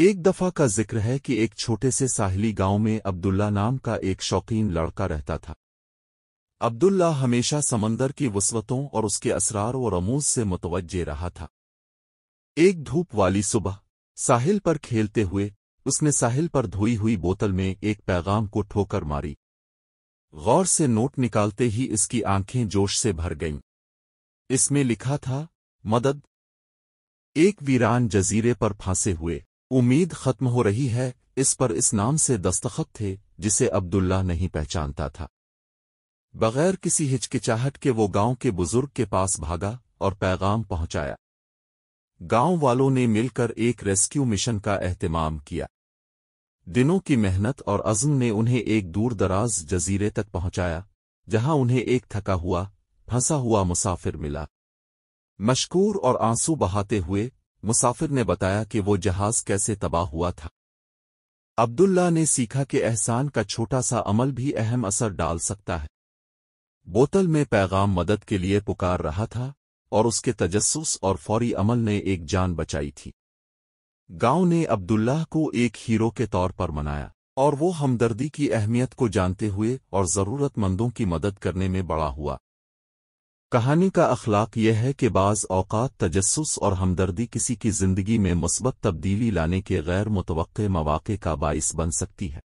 एक दफा का जिक्र है कि एक छोटे से साहिली गांव में अब्दुल्ला नाम का एक शौकीन लड़का रहता था अब्दुल्ला हमेशा समंदर की वसवतों और उसके असरार और अमूज से मुतवजे रहा था एक धूप वाली सुबह साहिल पर खेलते हुए उसने साहिल पर धोई हुई बोतल में एक पैगाम को ठोकर मारी गौर से नोट निकालते ही इसकी आंखें जोश से भर गईं इसमें लिखा था मदद एक वीरान जजीरे पर फांसे हुए उम्मीद खत्म हो रही है इस पर इस नाम से दस्तखत थे जिसे अब्दुल्ला नहीं पहचानता था बगैर किसी हिचकिचाहट के वो गांव के बुजुर्ग के पास भागा और पैगाम पहुंचाया गांव वालों ने मिलकर एक रेस्क्यू मिशन का एहतमाम किया दिनों की मेहनत और अज़म ने उन्हें एक दूरदराज जजीरे तक पहुंचाया जहां उन्हें एक थका हुआ फंसा हुआ मुसाफिर मिला मशकूर और आंसू बहाते हुए मुसाफिर ने बताया कि वो जहाज कैसे तबाह हुआ था अब्दुल्ला ने सीखा कि एहसान का छोटा सा अमल भी अहम असर डाल सकता है बोतल में पैगाम मदद के लिए पुकार रहा था और उसके तजस्स और फौरी अमल ने एक जान बचाई थी गांव ने अब्दुल्लाह को एक हीरो के तौर पर मनाया और वो हमदर्दी की अहमियत को जानते हुए और जरूरतमंदों की मदद करने में बड़ा हुआ कहानी का अखलाक यह है कि बाज़ अवकात तजस्स और हमदर्दी किसी की ज़िंदगी में मुस्बत तब्दीली लाने के गैर मुतव मौाक़े का बायस बन सकती है